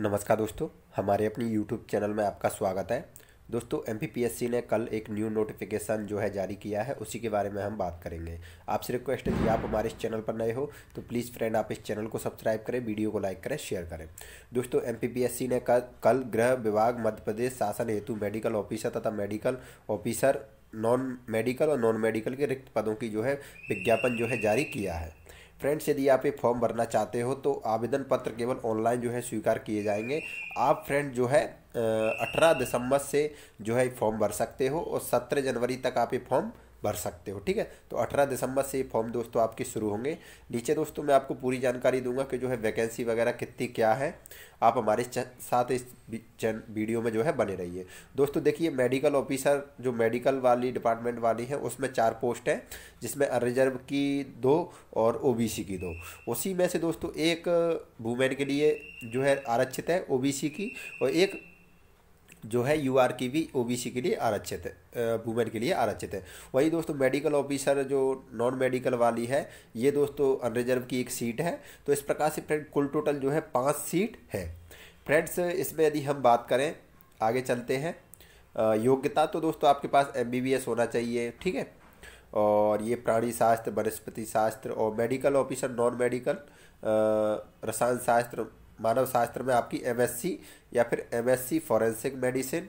नमस्कार दोस्तों हमारे अपनी यूट्यूब चैनल में आपका स्वागत है दोस्तों एम ने कल एक न्यू नोटिफिकेशन जो है जारी किया है उसी के बारे में हम बात करेंगे आपसे रिक्वेस्ट है कि आप हमारे इस चैनल पर नए हो तो प्लीज़ फ्रेंड आप इस चैनल को सब्सक्राइब करें वीडियो को लाइक करें शेयर करें दोस्तों एम ने कल गृह विभाग मध्य प्रदेश शासन हेतु मेडिकल ऑफिसर तथा मेडिकल ऑफिसर नॉन मेडिकल और नॉन मेडिकल के रिक्त पदों की जो है विज्ञापन जो है जारी किया है फ्रेंड्स यदि आप ये फॉर्म भरना चाहते हो तो आवेदन पत्र केवल ऑनलाइन जो है स्वीकार किए जाएंगे आप फ्रेंड जो है अठारह दिसंबर से जो है फॉर्म भर सकते हो और सत्रह जनवरी तक आप ये फॉर्म भर सकते हो ठीक है तो 18 दिसंबर से ये फॉर्म दोस्तों आपके शुरू होंगे नीचे दोस्तों मैं आपको पूरी जानकारी दूंगा कि जो है वैकेंसी वगैरह कितनी क्या है आप हमारे साथ इस वीडियो में जो है बने रहिए दोस्तों देखिए मेडिकल ऑफिसर जो मेडिकल वाली डिपार्टमेंट वाली है उसमें चार पोस्ट है जिसमें रिजर्व की दो और ओ की दो उसी में से दोस्तों एक वूमेन के लिए जो है आरक्षित है ओ की और एक जो है यू आर की भी ओ बी सी के लिए आरक्षित है वुमेन के लिए आरक्षित है वही दोस्तों मेडिकल ऑफिसर जो नॉन मेडिकल वाली है ये दोस्तों अनरिजर्व की एक सीट है तो इस प्रकार से फ्रेंड कुल टोटल जो है पाँच सीट है फ्रेंड्स इसमें यदि हम बात करें आगे चलते हैं योग्यता तो दोस्तों आपके पास एम बी बी एस होना चाहिए ठीक है और ये प्राणी शास्त्र वनस्पति शास्त्र और मेडिकल ऑफिसर नॉन मेडिकल रसायन शास्त्र मानव शास्त्र में आपकी एमएससी या फिर एमएससी फॉरेंसिक मेडिसिन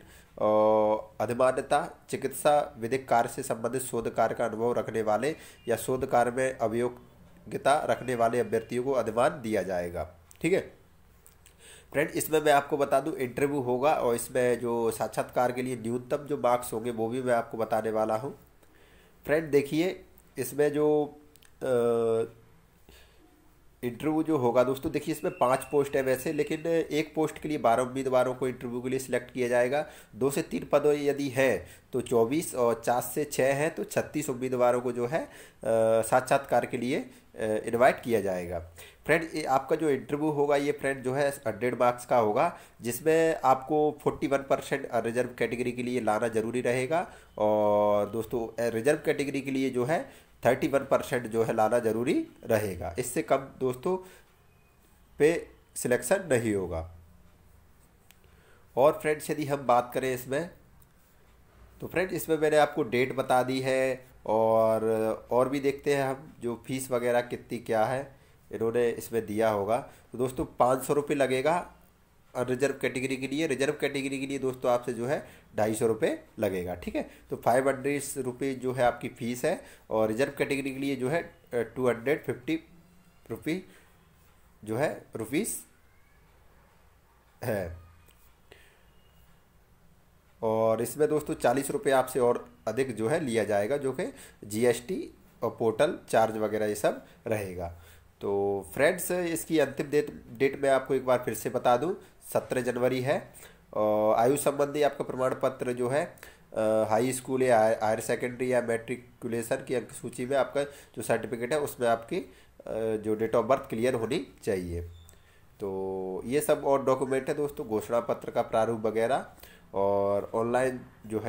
अधिमान्यता चिकित्सा विधिक कार्य से संबंधित शोध कार्य का अनुभव रखने वाले या शोध कार्य में अभियोग्यता रखने वाले अभ्यर्थियों को अधिमान दिया जाएगा ठीक है फ्रेंड इसमें मैं आपको बता दूं इंटरव्यू होगा और इसमें जो साक्षात्कार के लिए न्यूनतम जो मार्क्स होंगे वो भी मैं आपको बताने वाला हूँ फ्रेंड देखिए इसमें जो आ, इंटरव्यू जो होगा दोस्तों देखिए इसमें पांच पोस्ट है वैसे लेकिन एक पोस्ट के लिए बारह उम्मीदवारों को इंटरव्यू के लिए सिलेक्ट किया जाएगा दो से तीन पदों यदि हैं तो चौबीस और चार से छः हैं तो छत्तीस उम्मीदवारों को जो है साक्षात्कार के लिए इनवाइट किया जाएगा फ्रेंड आपका जो इंटरव्यू होगा ये फ्रेंड जो है हंड्रेड मार्क्स का होगा जिसमें आपको forty one percent reserve category के लिए लाना ज़रूरी रहेगा और दोस्तों रिजर्व कैटेगरी के लिए जो है थर्टी वन परसेंट जो है लाना ज़रूरी रहेगा इससे कम दोस्तों पे सिलेक्शन नहीं होगा और फ्रेंड्स यदि हम बात करें इसमें तो फ्रेंड इसमें मैंने आपको डेट बता दी है और और भी देखते हैं हम जो फीस वगैरह कितनी क्या है इन्होंने इसमें दिया होगा तो दोस्तों पाँच सौ रुपये लगेगा और रिजर्व कैटेगरी के लिए रिजर्व कैटेगरी के लिए दोस्तों आपसे जो है ढाई सौ रुपये लगेगा ठीक है तो फाइव हंड्रेड रुपये जो है आपकी फ़ीस है और रिजर्व कैटेगरी के लिए जो है टू हंड्रेड फिफ्टी रुपी जो है रुपीज़ है और इसमें दोस्तों चालीस रुपये आपसे और अधिक जो है लिया जाएगा जो कि जी और पोर्टल चार्ज वगैरह ये सब रहेगा तो फ्रेंड्स इसकी अंतिम डेट डेट मैं आपको एक बार फिर से बता दूं सत्रह जनवरी है और आयु संबंधी आपका प्रमाण पत्र जो है हाई स्कूल या हायर सेकेंडरी या मेट्रिकुलेशन की अंक सूची में आपका जो सर्टिफिकेट है उसमें आपकी जो डेट ऑफ बर्थ क्लियर होनी चाहिए तो ये सब और डॉक्यूमेंट है दोस्तों घोषणा पत्र का प्रारूप वगैरह और ऑनलाइन जो है